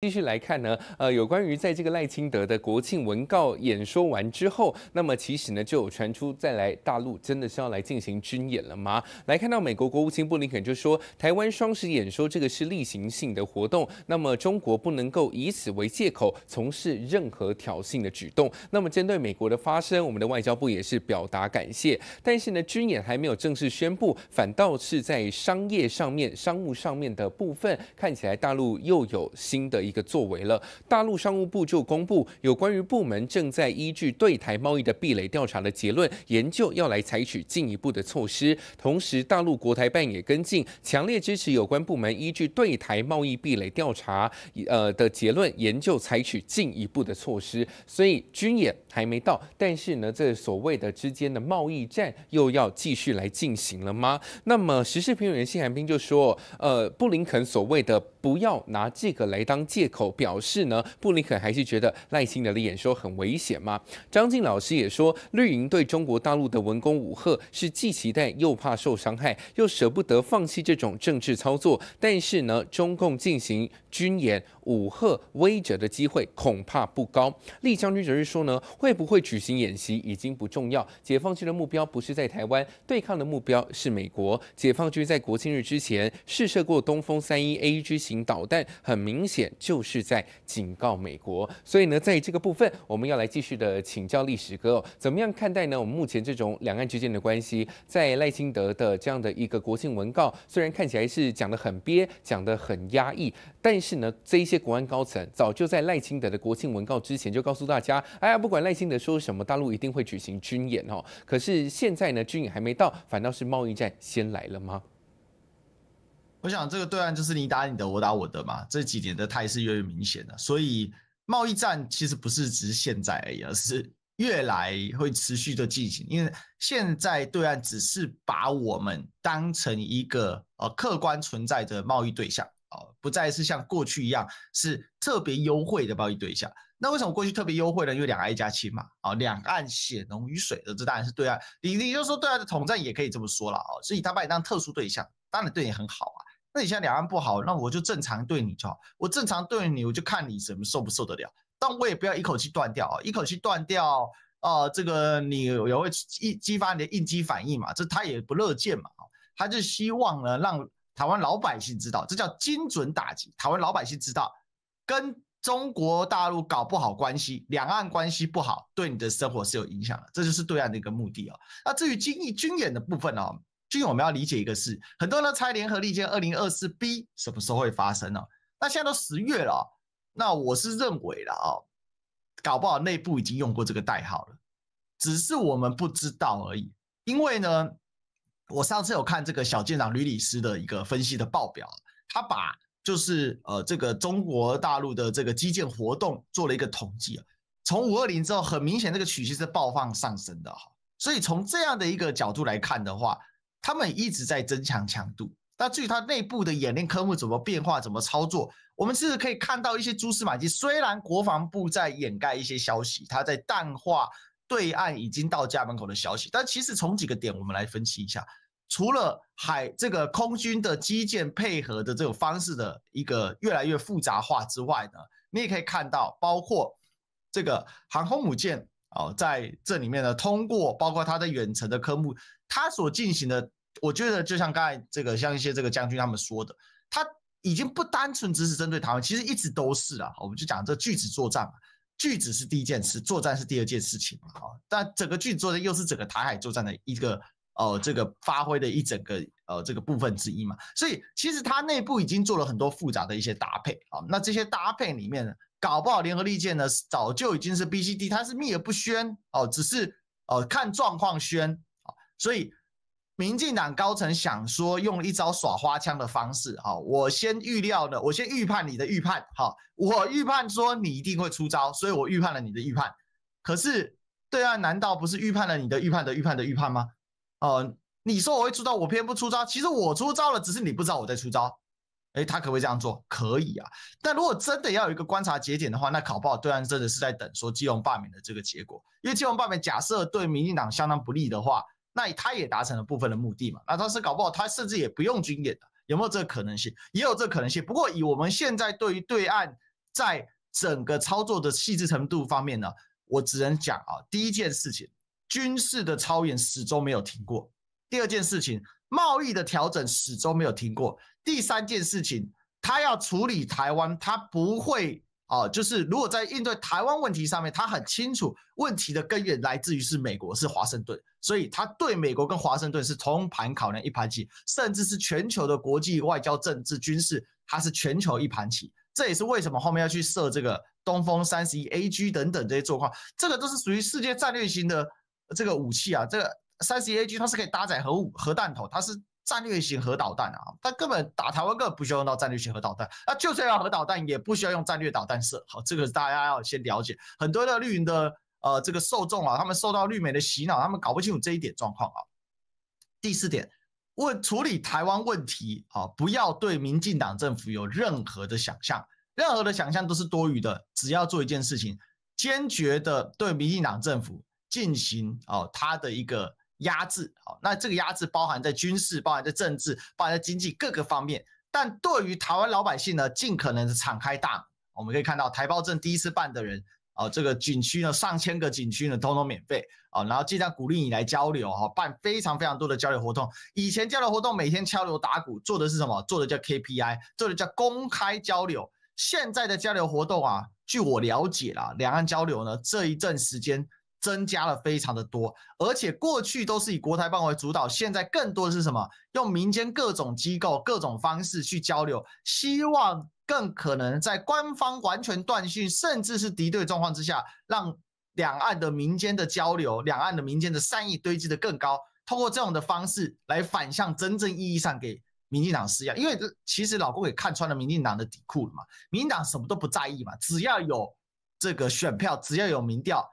继续来看呢，呃，有关于在这个赖清德的国庆文告演说完之后，那么其实呢就有传出再来大陆真的是要来进行军演了吗？来看到美国国务卿布林肯就说，台湾双十演说这个是例行性的活动，那么中国不能够以此为借口从事任何挑衅的举动。那么针对美国的发声，我们的外交部也是表达感谢，但是呢军演还没有正式宣布，反倒是在商业上面、商务上面的部分，看起来大陆又有新的。一个作为了，大陆商务部就公布有关于部门正在依据对台贸易的壁垒调查的结论研究，要来采取进一步的措施。同时，大陆国台办也跟进，强烈支持有关部门依据对台贸易壁垒调查呃的结论研究，采取进一步的措施。所以军演还没到，但是呢，这所谓的之间的贸易战又要继续来进行了吗？那么，时事评论员谢寒冰就说：，呃，布林肯所谓的不要拿这个来当。借口表示呢，布林肯还是觉得赖清德的演说很危险吗？张静老师也说，绿营对中国大陆的文攻武赫是既期待又怕受伤害，又舍不得放弃这种政治操作。但是呢，中共进行军演，武赫威者的机会恐怕不高。丽将军则是说呢，会不会举行演习已经不重要，解放军的目标不是在台湾，对抗的目标是美国。解放军在国庆日之前试射过东风三一 A 型导弹，很明显。就是在警告美国，所以呢，在这个部分，我们要来继续的请教历史哥，怎么样看待呢？我们目前这种两岸之间的关系，在赖清德的这样的一个国庆文告，虽然看起来是讲得很憋，讲得很压抑，但是呢，这一些国安高层早就在赖清德的国庆文告之前就告诉大家，哎呀，不管赖清德说什么，大陆一定会举行军演哦。可是现在呢，军演还没到，反倒是贸易战先来了吗？我想，这个对岸就是你打你的，我打我的嘛。这几年的态势越来越明显了，所以贸易战其实不是只是现在而已，而是越来会持续的进行。因为现在对岸只是把我们当成一个呃客观存在的贸易对象，哦，不再是像过去一样是特别优惠的贸易对象。那为什么过去特别优惠呢？因为两岸一家亲嘛，哦，两岸血浓于水的，这当然是对岸。你你就说对岸的统战也可以这么说了哦，所以他把你当特殊对象，当然对你很好啊。你现在两岸不好，那我就正常对你就好。我正常对你，我就看你怎么受不受得了。但我也不要一口气断掉啊，一口气断掉，呃，这个你也会激激发你的应激反应嘛，这他也不乐见嘛，他就希望呢，让台湾老百姓知道，这叫精准打击。台湾老百姓知道，跟中国大陆搞不好关系，两岸关系不好，对你的生活是有影响的，这就是对岸的一个目的啊。那至于军力军演的部分呢？所以我们要理解一个事，很多人猜联合利剑二零二四 B 什么时候会发生呢？那现在都十月了，那我是认为了啊，搞不好内部已经用过这个代号了，只是我们不知道而已。因为呢，我上次有看这个小舰长吕里斯的一个分析的报表，他把就是呃这个中国大陆的这个基建活动做了一个统计啊，从五二零之后，很明显这个曲线是爆放上升的哈，所以从这样的一个角度来看的话。他们一直在增强强度，那至于它内部的演练科目怎么变化、怎么操作，我们其实可以看到一些蛛丝马迹。虽然国防部在掩盖一些消息，它在淡化对岸已经到家门口的消息，但其实从几个点我们来分析一下，除了海这个空军的基建配合的这种方式的一个越来越复杂化之外呢，你也可以看到，包括这个航空母舰哦，在这里面呢，通过包括它的远程的科目，它所进行的。我觉得就像刚才这个，像一些这个将军他们说的，他已经不单纯只是针对台湾，其实一直都是了。我们就讲这个句子作战，句子是第一件事，作战是第二件事情嘛？啊，但整个句子作战又是整个台海作战的一个哦，这个发挥的一整个呃这个部分之一嘛。所以其实它内部已经做了很多复杂的一些搭配啊。那这些搭配里面，搞不好联合利剑呢早就已经是 B、C、D，它是秘而不宣哦，只是呃看状况宣啊，所以。民进党高层想说用一招耍花枪的方式，哈，我先预料的，我先预判你的预判，哈，我预判说你一定会出招，所以我预判了你的预判。可是对岸难道不是预判了你的预判的预判的预判吗？呃，你说我会出招，我偏不出招，其实我出招了，只是你不知道我在出招。哎，他可不可以这样做？可以啊。但如果真的要有一个观察节点的话，那考报对岸真的是在等说基隆罢免的这个结果，因为基隆罢免假设对民进党相当不利的话。那他也达成了部分的目的嘛？那他是搞不好他甚至也不用军演的，有没有这个可能性？也有这可能性。不过以我们现在对于对岸在整个操作的细致程度方面呢，我只能讲啊，第一件事情，军事的操演始终没有停过；第二件事情，贸易的调整始终没有停过；第三件事情，他要处理台湾，他不会。啊，就是如果在应对台湾问题上面，他很清楚问题的根源来自于是美国，是华盛顿，所以他对美国跟华盛顿是同盘考量一盘棋，甚至是全球的国际外交、政治、军事，它是全球一盘棋。这也是为什么后面要去设这个东风三十一 AG 等等这些状况，这个都是属于世界战略型的这个武器啊。这个三十一 AG 它是可以搭载核武核弹头，它是。战略型核导弹啊，他根本打台湾根本不需要用到战略型核导弹，那就算要核导弹也不需要用战略导弹射。好，这个大家要先了解。很多的绿营的呃这个受众啊，他们受到绿媒的洗脑，他们搞不清楚这一点状况啊。第四点，问处理台湾问题啊，不要对民进党政府有任何的想象，任何的想象都是多余的。只要做一件事情，坚决的对民进党政府进行啊，他的一个。压制好，那这个压制包含在军事，包含在政治，包含在经济各个方面。但对于台湾老百姓呢，尽可能的敞开大门。我们可以看到，台胞证第一次办的人，啊，这个景区呢，上千个景区呢，通通免费啊，然后尽量鼓励你来交流哦，办非常非常多的交流活动。以前交流活动每天敲锣打鼓做的是什么？做的叫 KPI，做的叫公开交流。现在的交流活动啊，据我了解啦，两岸交流呢，这一阵时间。增加了非常的多，而且过去都是以国台办为主导，现在更多的是什么？用民间各种机构、各种方式去交流，希望更可能在官方完全断讯，甚至是敌对状况之下，让两岸的民间的交流、两岸的民间的善意堆积的更高，通过这种的方式来反向真正意义上给民进党施压，因为其实老郭也看穿了民进党的底裤了嘛，民进党什么都不在意嘛，只要有这个选票，只要有民调。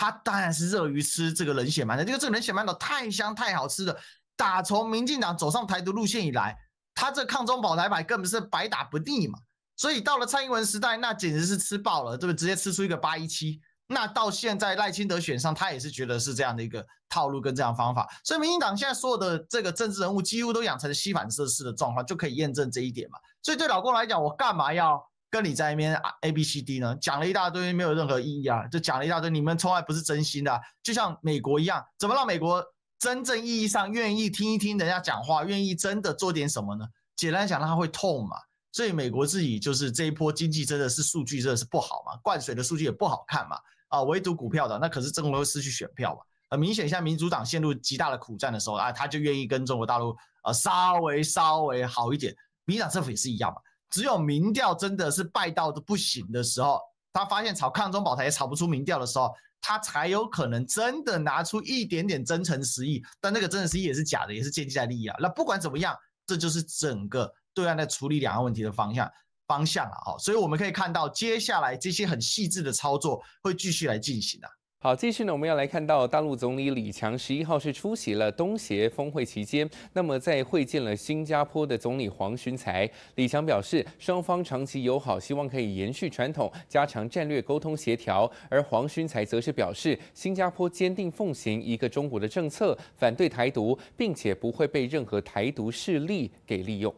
他当然是热于吃这个冷血馒头，因为这个冷血馒头太香太好吃了。打从民进党走上台独路线以来，他这抗中保台牌根本是百打不腻嘛。所以到了蔡英文时代，那简直是吃爆了，对不对？直接吃出一个八一七。那到现在赖清德选上，他也是觉得是这样的一个套路跟这样方法。所以民进党现在所有的这个政治人物几乎都养成吸反射式的状况，就可以验证这一点嘛。所以对老公来讲，我干嘛要？跟你在那边啊，A B C D 呢，讲了一大堆，没有任何意义啊，就讲了一大堆，你们从来不是真心的，就像美国一样，怎么让美国真正意义上愿意听一听人家讲话，愿意真的做点什么呢？简单讲，他会痛嘛，所以美国自己就是这一波经济真的是数据真的是不好嘛，灌水的数据也不好看嘛，啊，唯独股票的那可是中国会失去选票嘛，很明显，像民主党陷入极大的苦战的时候啊，他就愿意跟中国大陆呃稍微稍微好一点，民主党政府也是一样嘛。只有民调真的是败到的不行的时候，他发现炒抗中保台也炒不出民调的时候，他才有可能真的拿出一点点真诚实意。但那个真诚实意也是假的，也是借机在利益啊。那不管怎么样，这就是整个对岸在处理两岸问题的方向方向了啊。所以我们可以看到，接下来这些很细致的操作会继续来进行的。好，继续呢，我们要来看到大陆总理李强十一号是出席了东协峰会期间，那么在会见了新加坡的总理黄循才。李强表示双方长期友好，希望可以延续传统，加强战略沟通协调。而黄循才则是表示，新加坡坚定奉行一个中国的政策，反对台独，并且不会被任何台独势力给利用。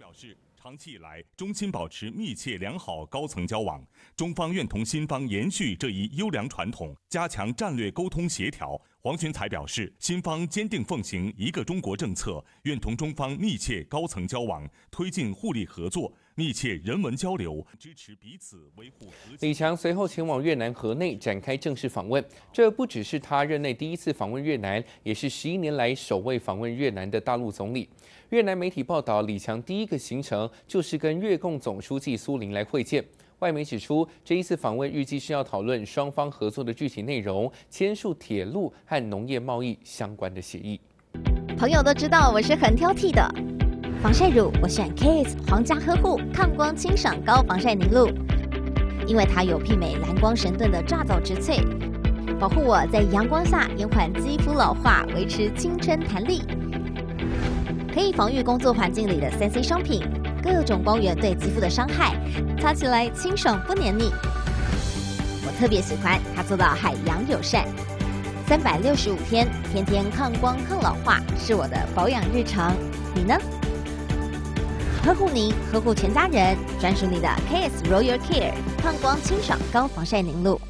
表示，长期以来，中新保持密切良好高层交往，中方愿同新方延续这一优良传统，加强战略沟通协调。黄群才表示，新方坚定奉行一个中国政策，愿同中方密切高层交往，推进互利合作，密切人文交流。支持彼此维护李强随后前往越南河内展开正式访问，这不只是他任内第一次访问越南，也是十一年来首位访问越南的大陆总理。越南媒体报道，李强第一个行程就是跟越共总书记苏林来会见。外媒指出，这一次访问预计是要讨论双方合作的具体内容，签署铁路和农业贸易相关的协议。朋友都知道我是很挑剔的，防晒乳我选 Kiss 皇家呵护抗光清爽高防晒凝露，因为它有媲美蓝光神盾的抓藻植萃，保护我在阳光下延缓肌肤老化，维持青春弹力，可以防御工作环境里的三 C 商品。各种光源对肌肤的伤害，擦起来清爽不黏腻，我特别喜欢它做到海洋友善，三百六十五天天天抗光抗老化是我的保养日常，你呢？呵护您，呵护全家人，专属你的 K S Royal Care 抗光清爽高防晒凝露。